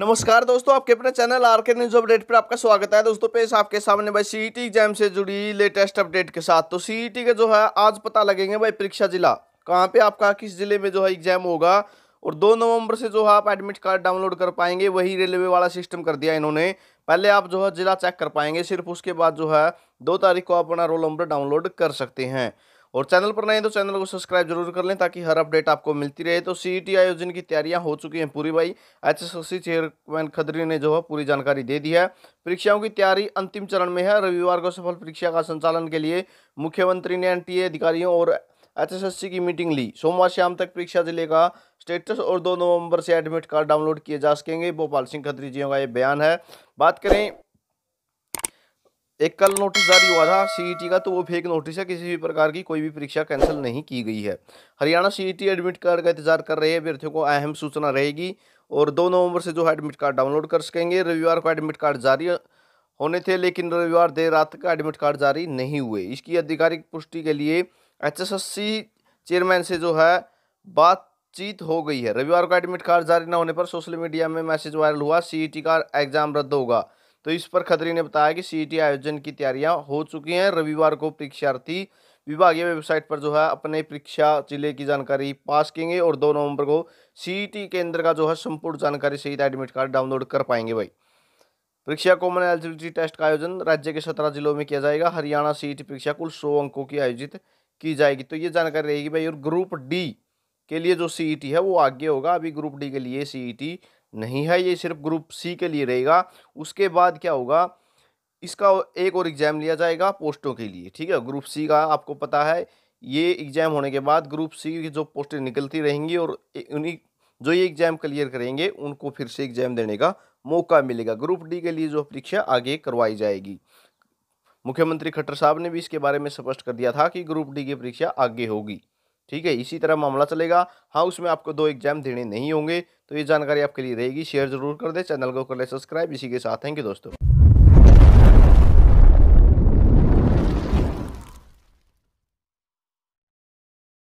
नमस्कार दोस्तों आपके अपने channel R K news update पर आपका स्वागत है दोस्तों पेश आपके सामने भाई सीईटी एग्जाम e से जुड़ी लेटेस्ट अपडेट के साथ तो टी e का जो है आज पता लगेंगे भाई परीक्षा जिला कहाँ पे आपका किस जिले में जो है एग्जाम होगा और दो नवंबर से जो है आप एडमिट कार्ड डाउनलोड कर पाएंगे वही रेलवे वाला सिस्टम कर दिया इन्होंने पहले आप जो है जिला चेक कर पाएंगे सिर्फ उसके बाद जो है दो तारीख को आप अपना रोल नंबर डाउनलोड कर सकते हैं और चैनल पर नए हैं तो चैनल को सब्सक्राइब जरूर कर लें ताकि हर अपडेट आपको मिलती रहे तो सी e आयोजन की तैयारियां हो चुकी हैं पूरी भाई एच चेयरमैन खदरी ने जो है पूरी जानकारी दे दी है परीक्षाओं की तैयारी अंतिम चरण में है रविवार को सफल परीक्षा का संचालन के लिए मुख्यमंत्री ने एन अधिकारियों और एच की मीटिंग ली सोमवार शाम तक परीक्षा जिले का स्टेटस और दो नवंबर से एडमिट कार्ड डाउनलोड किए जा सकेंगे भोपाल सिंह खत्री जी का ये बयान है बात करें एक कल नोटिस जारी हुआ था सीईटी e का तो वो फेक नोटिस है किसी भी प्रकार की कोई भी परीक्षा कैंसिल नहीं की गई है Haryana CET admit e card का इंतजार कर रहे अभ्यर्थियों को अहम सूचना रहेगी और दो नवंबर से जो है एडमिट कार्ड डाउनलोड कर सकेंगे रविवार को एडमिट कार्ड जारी होने थे लेकिन रविवार देर रात का एडमिट कार्ड जारी नहीं हुए इसकी आधिकारिक पुष्टि के लिए एच चेयरमैन से जो है बातचीत हो गई है रविवार को एडमिट कार्ड जारी न होने पर सोशल मीडिया में मैसेज वायरल हुआ सीईटी e का एग्जाम रद्द होगा तो इस पर खतरी ने बताया कि सीईटी आयोजन की तैयारियां हो चुकी हैं रविवार को परीक्षार्थी विभागीय वेबसाइट पर जो है अपने परीक्षा जिले की जानकारी पास करेंगे और दो नवंबर को सीईटी केंद्र का जो है संपूर्ण जानकारी सहित एडमिट कार्ड डाउनलोड कर पाएंगे भाई परीक्षा कॉमन एलिजिबिलिटी टेस्ट का आयोजन राज्य के सत्रह जिलों में किया जाएगा हरियाणा सीईटी परीक्षा कुल सौ अंकों की आयोजित की जाएगी तो ये जानकारी रहेगी भाई और ग्रुप डी के लिए जो सी e है वो आगे होगा अभी ग्रुप डी के लिए सी e नहीं है ये सिर्फ ग्रुप सी के लिए रहेगा उसके बाद क्या होगा इसका एक और एग्ज़ाम लिया जाएगा पोस्टों के लिए ठीक है ग्रुप सी का आपको पता है ये एग्ज़ाम होने के बाद ग्रुप सी की जो पोस्टें निकलती रहेंगी और उन्हीं जो ये एग्ज़ाम क्लियर करेंगे उनको फिर से एग्ज़ाम देने का मौका मिलेगा ग्रुप डी के लिए जो परीक्षा आगे करवाई जाएगी मुख्यमंत्री खट्टर साहब ने भी इसके बारे में स्पष्ट कर दिया था कि ग्रुप डी की परीक्षा आगे होगी ठीक है इसी तरह मामला चलेगा हाँ उसमें आपको दो एग्जाम देने नहीं होंगे तो ये जानकारी आपके लिए रहेगी शेयर जरूर कर दे चैनल को कर ले सब्सक्राइब इसी के साथ थैंक यू दोस्तों